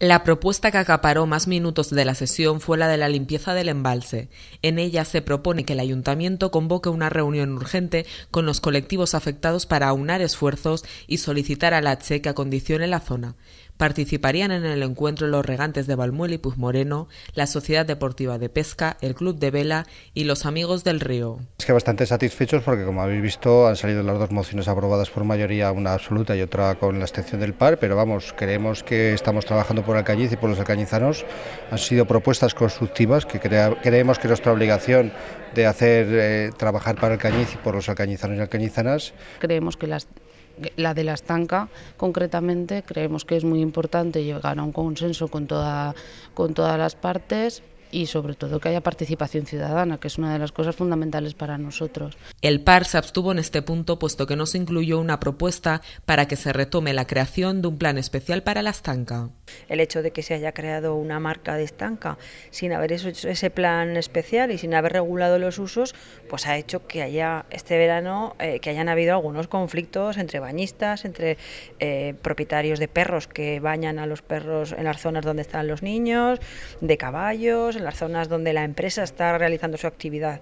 La propuesta que acaparó más minutos de la sesión fue la de la limpieza del embalse. En ella se propone que el ayuntamiento convoque una reunión urgente con los colectivos afectados para aunar esfuerzos y solicitar a la CHE que acondicione la zona. Participarían en el encuentro los regantes de Balmuel y Puzmoreno, la Sociedad Deportiva de Pesca, el Club de Vela y los Amigos del Río. Es que bastante satisfechos porque, como habéis visto, han salido las dos mociones aprobadas por mayoría, una absoluta y otra con la extensión del par, pero vamos, creemos que estamos trabajando por Alcañiz y por los alcañizanos. Han sido propuestas constructivas que creemos que nuestra obligación de hacer eh, trabajar para Alcañiz y por los alcañizanos y alcañizanas. Creemos que las la de la estanca concretamente creemos que es muy importante llegar a un consenso con, con todas las partes y sobre todo que haya participación ciudadana, que es una de las cosas fundamentales para nosotros. El PAR se abstuvo en este punto puesto que no se incluyó una propuesta para que se retome la creación de un plan especial para la estanca. El hecho de que se haya creado una marca de estanca sin haber hecho ese plan especial y sin haber regulado los usos, pues ha hecho que haya este verano eh, que hayan habido algunos conflictos entre bañistas, entre eh, propietarios de perros que bañan a los perros en las zonas donde están los niños, de caballos, las zonas donde la empresa está realizando su actividad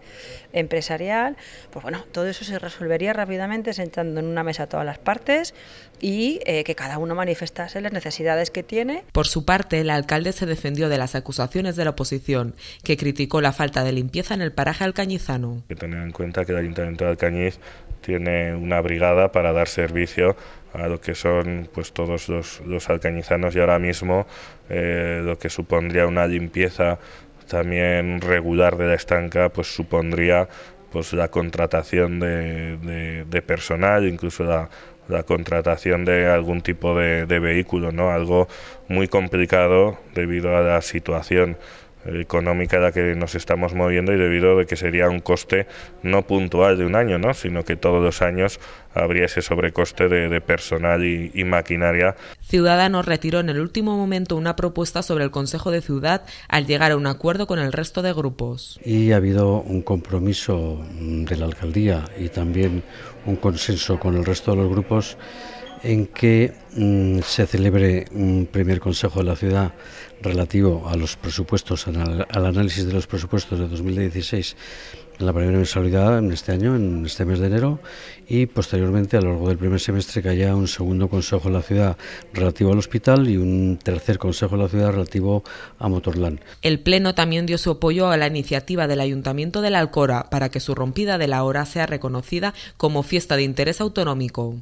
empresarial, pues bueno, todo eso se resolvería rápidamente sentando en una mesa todas las partes y eh, que cada uno manifestase las necesidades que tiene. Por su parte, el alcalde se defendió de las acusaciones de la oposición, que criticó la falta de limpieza en el paraje alcañizano. que tener en cuenta que el ayuntamiento de Alcañiz tiene una brigada para dar servicio a lo que son pues todos los, los alcañizanos y ahora mismo eh, lo que supondría una limpieza también regular de la estanca pues supondría pues la contratación de, personal, incluso la, contratación de algún tipo de, de, vehículo, ¿no? Algo muy complicado debido a la situación económica en la que nos estamos moviendo y debido a que sería un coste no puntual de un año, ¿no? sino que todos los años habría ese sobrecoste de, personal y, y, maquinaria. Ciudadanos retiró en el último momento una propuesta sobre el Consejo de Ciudad al llegar a un acuerdo con el resto de grupos. Y ha habido un compromiso mm, de la alcaldía y también un consenso con el resto de los grupos en que mm, se celebre un primer consejo de la ciudad relativo a los presupuestos, al, análisis de los presupuestos de 2016 en la primera mensualidad en este año, en este mes de enero, y posteriormente a lo largo del primer semestre que haya un segundo consejo de la ciudad relativo al hospital y un tercer consejo de la ciudad relativo a Motorland. El Pleno también dio su apoyo a la iniciativa del Ayuntamiento de la Alcora para que su rompida de la hora sea reconocida como fiesta de interés autonómico.